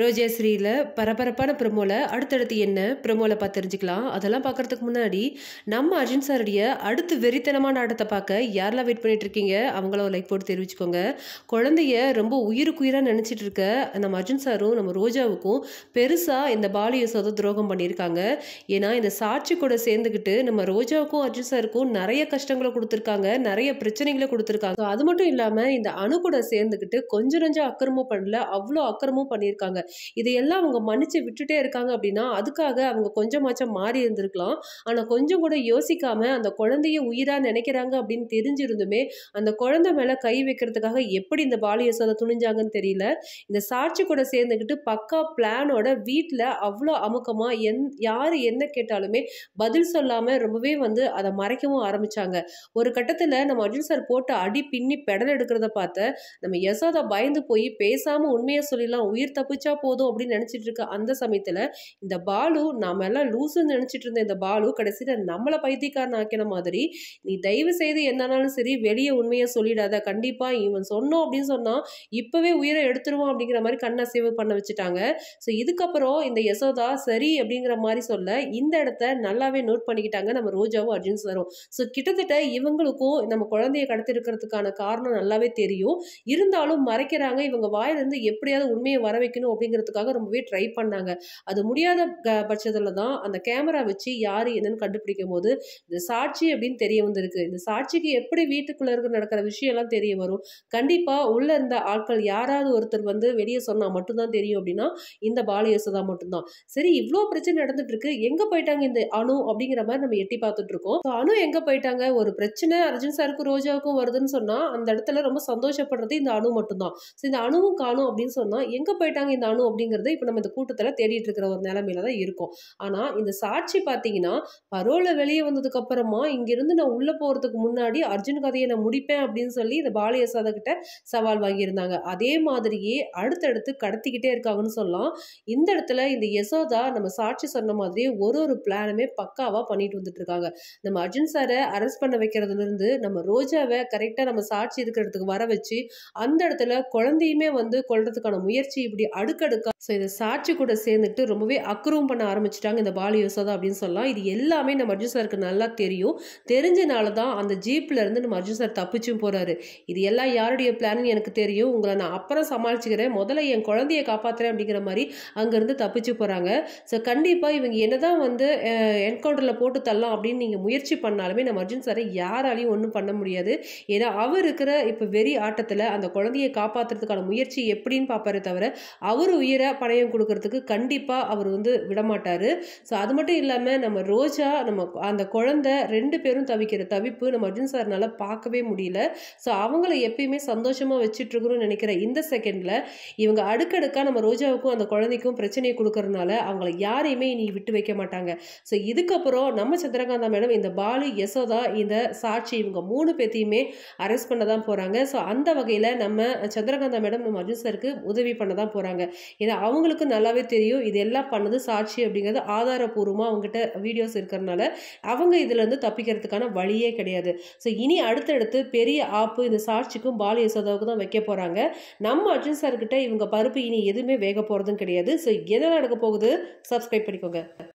ரோஜேஸ்ரீயில் பரபரப்பான ப்ரமோவில் அடுத்தடுத்து என்ன ப்ரமோவில் பார்த்து தெரிஞ்சுக்கலாம் அதெல்லாம் பார்க்கறதுக்கு முன்னாடி நம்ம அர்ஜுன் சாருடைய அடுத்து வெறித்தனமான நாடத்தை பார்க்க யாரெல்லாம் வெயிட் பண்ணிட்டு இருக்கீங்க அவங்கள ஒரு லைக் போட்டு தெரிவிச்சுக்கோங்க குழந்தைய ரொம்ப உயிருக்குயிராக நினச்சிட்டு இருக்க நம்ம அர்ஜுன் சாரும் நம்ம ரோஜாவுக்கும் பெருசாக இந்த பாலிய சொத துரோகம் பண்ணியிருக்காங்க ஏன்னா இந்த சாட்சி கூட சேர்ந்துக்கிட்டு நம்ம ரோஜாவுக்கும் அர்ஜுன் சாருக்கும் நிறைய கஷ்டங்களை கொடுத்துருக்காங்க நிறைய பிரச்சனைகளை கொடுத்துருக்காங்க அது மட்டும் இல்லாமல் இந்த அணு கூட சேர்ந்துக்கிட்டு கொஞ்சம் நஞ்சம் அக்கிரமும் பண்ணல அவ்வளோ அக்கிரமும் பண்ணியிருக்காங்க இதையெல்லாம் அவங்க மன்னிச்சு விட்டுட்டே இருக்காங்க அப்படின்னா அதுக்காக அவங்க கொஞ்சமாச்சம் மாறி இருந்திருக்கலாம் ஆனால் கொஞ்சம் கூட யோசிக்காம அந்த குழந்தைய உயிராக நினைக்கிறாங்க அப்படின்னு தெரிஞ்சிருந்துமே அந்த குழந்தை மேலே கை வைக்கிறதுக்காக எப்படி இந்த பாலிய யசோதை துணிஞ்சாங்கன்னு தெரியல இந்த சாட்சி கூட சேர்ந்துக்கிட்டு பக்கா பிளானோட வீட்டில் அவ்வளோ அமுக்கமாக எந் யார் என்ன கேட்டாலுமே பதில் சொல்லாமல் ரொம்பவே வந்து அதை மறைக்கவும் ஆரம்பித்தாங்க ஒரு கட்டத்தில் நம்ம அர்ஜுன் சார் போட்டு அடி பின்னி பெடல் எடுக்கிறத பார்த்த நம்ம யசோதா பயந்து போய் பேசாமல் உண்மையாக சொல்லிடலாம் உயிர் தப்பிச்சா போதும் அப்படின்னு நினச்சிட்டு இருக்க அந்த சமயத்தில் இந்த பாலு நாம எல்லாம் லூசுன்னு நினச்சிட்டு இருந்த இந்த பாலு கடைசியில் நம்மளை பைத்தியக்காரன் ஆக்கின மாதிரி நீ தயவு செய்து என்னன்னாலும் சரி வெளியே உண்மையை சொல்லிடாத கண்டிப்பாக இவன் சொன்னோம் அப்படின்னு சொன்னால் இப்போவே உயிரை எடுத்துருவோம் அப்படிங்கிற மாதிரி கண்ணை சேவ் பண்ண வச்சுட்டாங்க ஸோ இதுக்கப்புறம் இந்த யசோதா சரி அப்படிங்கிற மாதிரி சொல்ல இந்த இடத்த நல்லாவே நோட் பண்ணிக்கிட்டாங்க நம்ம ரோஜாவும் அர்ஜுன் சாரும் ஸோ கிட்டத்தட்ட இவங்களுக்கும் நம்ம குழந்தைய கடத்திருக்கிறதுக்கான காரணம் நல்லாவே தெரியும் இருந்தாலும் மறைக்கிறாங்க இவங்க வாயிலிருந்து எப்படியாவது உண்மையை வர வைக்கணும் அப்படிங்கிறதுக்காக ரொம்பவே ட்ரை பண்ணாங்க அது முடியாத பட்சத்தில் தான் அந்த கேமரா வச்சு யார் என்னன்னு கண்டுபிடிக்கும் போது இந்த சாட்சி அப்படின்னு தெரிய வந்திருக்கு இந்த சாட்சிக்கு எப்படி வீட்டுக்குள்ளே இருக்கிற நடக்கிற விஷயம்லாம் தெரிய வரும் கண்டிப்பாக உள்ளே இருந்த ஆட்கள் யாராவது ஒருத்தர் வந்து வெளியே சொன்னால் மட்டும்தான் தெரியும் அப்படின்னா இந்த பாலு தான் மட்டும்தான் சரி இவ்வளோ பிரச்சனை நடந்துட்டு இருக்கு எங்கே போயிட்டாங்க இந்த அணு அப்படிங்கிற மாதிரி நம்ம எட்டி பார்த்துட்டு இருக்கோம் அணு எங்கே போயிட்டாங்க ஒரு பிரச்சனை அர்ஜுன் சாருக்கும் ரோஜாவுக்கும் வருதுன்னு சொன்னால் அந்த இடத்துல ரொம்ப சந்தோஷப்படுறது இந்த அணு மட்டும்தான் இந்த அணுவும் காணும் அப்படின்னு சொன்னால் எங்கே போயிட்டாங்க இந்த பண்ணானோ அப்படிங்கிறது இப்போ நம்ம இந்த கூட்டத்தில் தேடிட்டு இருக்கிற ஒரு நிலமையில தான் இருக்கும் ஆனால் இந்த சாட்சி பார்த்தீங்கன்னா பரோலை வெளியே வந்ததுக்கப்புறமா இங்கிருந்து நான் உள்ளே போகிறதுக்கு முன்னாடி அர்ஜுன் கதையை நான் முடிப்பேன் அப்படின்னு சொல்லி இந்த பாலியசாதகிட்ட சவால் வாங்கியிருந்தாங்க அதே மாதிரியே அடுத்தடுத்து கடத்திக்கிட்டே இருக்காங்கன்னு சொல்லலாம் இந்த இடத்துல இந்த யசோதா நம்ம சாட்சி சொன்ன மாதிரி ஒரு ஒரு பிளானுமே பக்காவாக பண்ணிட்டு வந்துட்டு இருக்காங்க நம்ம அர்ஜுன் சாரை அரெஸ்ட் பண்ண வைக்கிறதுலேருந்து நம்ம ரோஜாவை கரெக்டாக நம்ம சாட்சி இருக்கிறதுக்கு வர வச்சு அந்த இடத்துல குழந்தையுமே வந்து கொள்றதுக்கான முயற்சி இப்படி அடுத்து நறுக்கெடுக்க ஸோ இதை சாட்சி கூட சேர்ந்துட்டு ரொம்பவே அக்ரூவம் பண்ண ஆரம்பிச்சிட்டாங்க இந்த பாலி யோசாதா அப்படின்னு சொல்லலாம் இது எல்லாமே நம்ம அர்ஜுன் சாருக்கு நல்லா தெரியும் தெரிஞ்சனால தான் அந்த ஜீப்ல இருந்து நம்ம அர்ஜுன் சார் தப்பிச்சும் போகிறாரு இது எல்லாம் யாருடைய பிளான்னு எனக்கு தெரியும் உங்களை நான் அப்புறம் சமாளிச்சுக்கிறேன் முதல்ல என் குழந்தைய காப்பாற்றுறேன் அப்படிங்கிற மாதிரி அங்கேருந்து தப்பிச்சு போகிறாங்க ஸோ கண்டிப்பாக இவங்க என்ன தான் வந்து என்கவுண்டரில் போட்டு தள்ளலாம் அப்படின்னு நீங்கள் முயற்சி பண்ணாலுமே நம்ம அர்ஜுன் சாரை யாராலையும் ஒன்றும் பண்ண முடியாது ஏன்னா அவர் இருக்கிற இப்போ வெறி ஆட்டத்தில் அந்த குழந்தையை காப்பாற்றுறதுக்கான முயற்சி எப்படின்னு பார்ப்பாரு தவிர அவர் ஒவ்வொரு உயிரை பணையம் கொடுக்கறதுக்கு கண்டிப்பாக அவர் வந்து விடமாட்டார் ஸோ அது மட்டும் இல்லாமல் நம்ம ரோஜா நம்ம அந்த குழந்தை ரெண்டு பேரும் தவிக்கிற தவிப்பு நம்ம அர்ஜுன் சார்னால் பார்க்கவே முடியல ஸோ அவங்கள எப்பயுமே சந்தோஷமாக வச்சுட்ருக்குறோம்னு நினைக்கிற இந்த செகண்டில் இவங்க அடுக்கடுக்காக நம்ம ரோஜாவுக்கும் அந்த குழந்தைக்கும் பிரச்சனையை கொடுக்கறதுனால அவங்கள யாரையுமே இனி விட்டு வைக்க மாட்டாங்க ஸோ இதுக்கப்புறம் நம்ம சந்திரகாந்தா மேடம் இந்த பாலு யசோதா இந்த சாட்சி இவங்க மூணு பேர்த்தையுமே அரெஸ்ட் பண்ண தான் போகிறாங்க ஸோ அந்த வகையில் நம்ம சந்திரகாந்தா மேடம் நம்ம அர்ஜுன் சாருக்கு உதவி பண்ண தான் போகிறாங்க ஏன்னா அவங்களுக்கு நல்லாவே தெரியும் இது எல்லாம் பண்ணது சாட்சி அப்படிங்கிறது ஆதாரபூர்வமாக அவங்ககிட்ட வீடியோஸ் இருக்கிறனால அவங்க இதுலேருந்து தப்பிக்கிறதுக்கான வழியே கிடையாது ஸோ இனி அடுத்தடுத்து பெரிய ஆப்பு இந்த சாட்சிக்கும் பால் யசோதாவுக்கு தான் வைக்க போகிறாங்க நம்ம அர்ஜுன் சார்கிட்ட இவங்க பருப்பு இனி எதுவுமே வேக போகிறதும் கிடையாது ஸோ எதை நடக்க போகுது சப்ஸ்கிரைப் பண்ணிக்கோங்க